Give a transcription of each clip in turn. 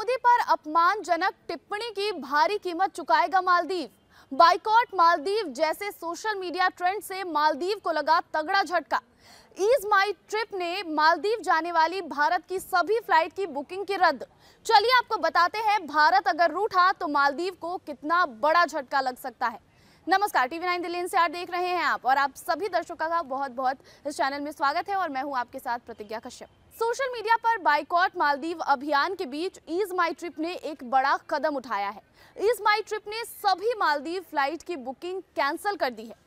मोदी पर अपमानजनक टिप्पणी की भारी कीमत चुकाएगा मालदीव बाइकॉट मालदीव जैसे सोशल मीडिया ट्रेंड से मालदीव को लगा तगड़ा झटका इज माई ट्रिप ने मालदीव जाने वाली भारत की सभी फ्लाइट की बुकिंग की रद्द चलिए आपको बताते हैं भारत अगर रूठा तो मालदीव को कितना बड़ा झटका लग सकता है नमस्कार टीवी नाइन दिल्ली एनसीआर देख रहे हैं आप और आप सभी दर्शकों का बहुत बहुत इस चैनल में स्वागत है और मैं हूं आपके साथ प्रतिज्ञा कश्यप सोशल मीडिया पर बाइकॉट मालदीव अभियान के बीच ईज माई ट्रिप ने एक बड़ा कदम उठाया है ईज माई ट्रिप ने सभी मालदीव फ्लाइट की बुकिंग कैंसिल कर दी है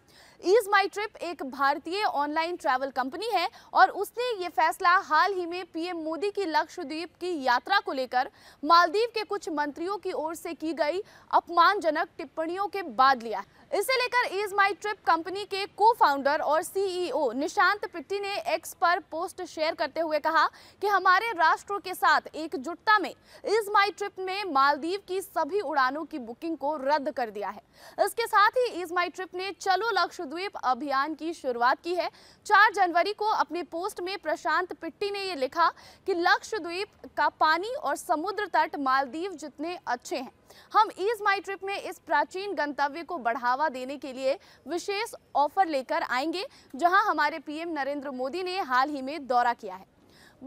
ईज माई ट्रिप एक भारतीय ऑनलाइन ट्रैवल कंपनी है और उसने ये फैसला हाल ही में पीएम मोदी की लक्षद्वीप की यात्रा को लेकर मालदीव के कुछ मंत्रियों की ओर से की गई अपमानजनक टिप्पणियों के बाद लिया है इसे लेकर ईज माई ट्रिप कंपनी के को फाउंडर और सीईओ e निशांत पिट्टी ने एक्स पर पोस्ट शेयर करते हुए कहा कि हमारे राष्ट्र के साथ एकजुटता में इज माई ट्रिप में मालदीव की सभी उड़ानों की बुकिंग को रद्द कर दिया है इसके साथ ही इज माई ट्रिप ने चलो लक्षद्वीप अभियान की शुरुआत की है चार जनवरी को अपने पोस्ट में प्रशांत पिट्टी ने ये लिखा कि लक्षद्वीप का पानी और समुद्र तट मालदीव जितने अच्छे हैं हम ईज माई ट्रिप में इस प्राचीन गंतव्य को बढ़ावा देने के लिए विशेष ऑफर लेकर आएंगे जहां हमारे पीएम नरेंद्र मोदी ने हाल ही में दौरा किया है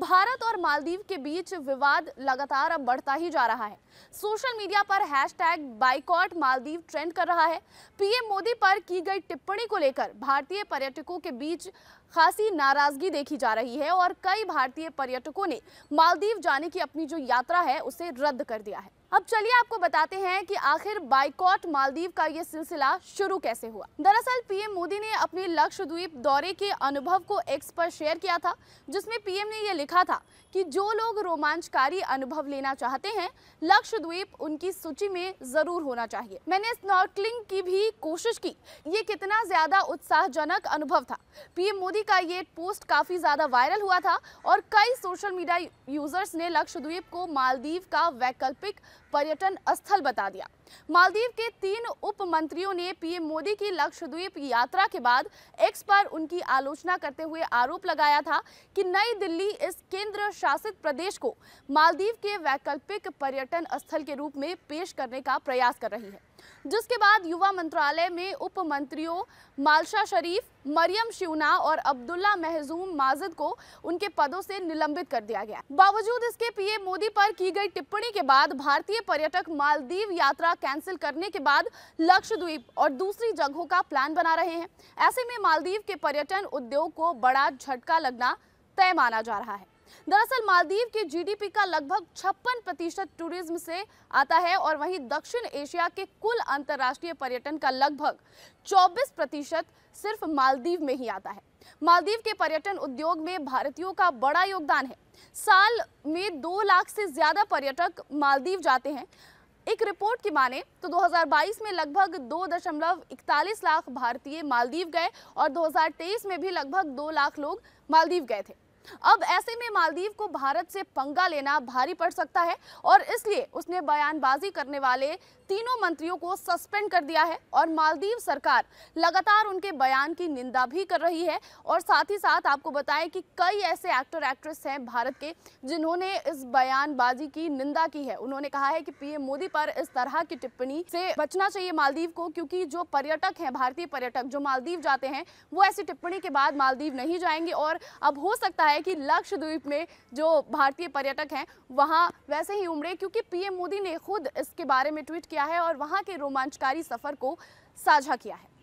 भारत और मालदीव के बीच विवाद लगातार अब बढ़ता ही जा रहा है सोशल मीडिया पर hashtag boycott Maldives trend कर रहा है पीएम मोदी पर की गई टिप्पणी को लेकर भारतीय पर्यटकों के बीच खासी नाराजगी देखी जा रही है और कई भारतीय पर्यटकों ने मालदीव जाने की अपनी जो यात्रा है उसे रद्द कर दिया है अब चलिए आपको बताते हैं कि आखिर बाइकॉट मालदीव का ये सिलसिला शुरू कैसे हुआ दरअसल पीएम मोदी ने अपने लक्षद्वीप दौरे के अनुभव को एक्स पर शेयर किया था जिसमें पीएम ने ये लिखा था कि जो लोग रोमांचकारी अनुभव लेना चाहते हैं लक्षद्वीप उनकी सूची में जरूर होना चाहिए मैंने स्नॉर्कलिंग की भी कोशिश की ये कितना ज्यादा उत्साहजनक अनुभव था पीएम मोदी का ये पोस्ट काफी ज्यादा वायरल हुआ था और कई सोशल मीडिया यूजर्स ने लक्षद्वीप को मालदीव का वैकल्पिक पर्यटन स्थल बता दिया मालदीव के तीन उप मंत्रियों ने पीएम मोदी की लक्षद्वीप यात्रा के बाद एक्स पर उनकी आलोचना करते हुए आरोप लगाया था कि नई दिल्ली इस केंद्र शासित प्रदेश को मालदीव के वैकल्पिक पर्यटन स्थल के रूप में पेश करने का प्रयास कर रही है जिसके बाद युवा मंत्रालय में उप मंत्रियों मालशा शरीफ मरियम शिवना और अब्दुल्ला महजूम माजिद को उनके पदों से निलंबित कर दिया गया बावजूद इसके पीएम मोदी पर की गई टिप्पणी के बाद भारतीय पर्यटक मालदीव यात्रा कैंसिल करने के बाद लक्षद्वीप और दूसरी जगहों का प्लान बना रहे हैं ऐसे में मालदीव के पर्यटन उद्योग को बड़ा झटका लगना तय माना जा रहा है दरअसल मालदीव के जीडीपी का लगभग छप्पन प्रतिशत टूरिज्म से आता है और वहीं दक्षिण एशिया के कुल अंतर्राष्ट्रीय पर्यटन का लगभग 24 प्रतिशत सिर्फ मालदीव में ही आता है मालदीव के पर्यटन उद्योग में भारतीयों का बड़ा योगदान है साल में दो लाख से ज्यादा पर्यटक मालदीव जाते हैं एक रिपोर्ट की माने तो 2022 में लगभग दो दशमलव इकतालीस लाख भारतीय मालदीव गए और 2023 में भी लगभग दो लाख लोग मालदीव गए थे अब ऐसे में मालदीव को भारत से पंगा लेना भारी पड़ सकता है और इसलिए उसने बयानबाजी करने वाले तीनों मंत्रियों को सस्पेंड कर दिया है और मालदीव सरकार लगातार उनके बयान की निंदा भी कर रही है और साथ ही साथ आपको बताएं कि कई ऐसे एक्टर एक्ट्रेस हैं भारत के जिन्होंने इस बयानबाजी की निंदा की है उन्होंने कहा है कि पीएम मोदी पर इस तरह की टिप्पणी से बचना चाहिए मालदीव को क्योंकि जो पर्यटक हैं भारतीय पर्यटक जो मालदीव जाते हैं वो ऐसी टिप्पणी के बाद मालदीव नहीं जाएंगे और अब हो सकता है है कि लक्षद्वीप में जो भारतीय पर्यटक हैं वहाँ वैसे ही उमड़े क्योंकि पीएम मोदी ने खुद इसके बारे में ट्वीट किया है और वहाँ के रोमांचकारी सफ़र को साझा किया है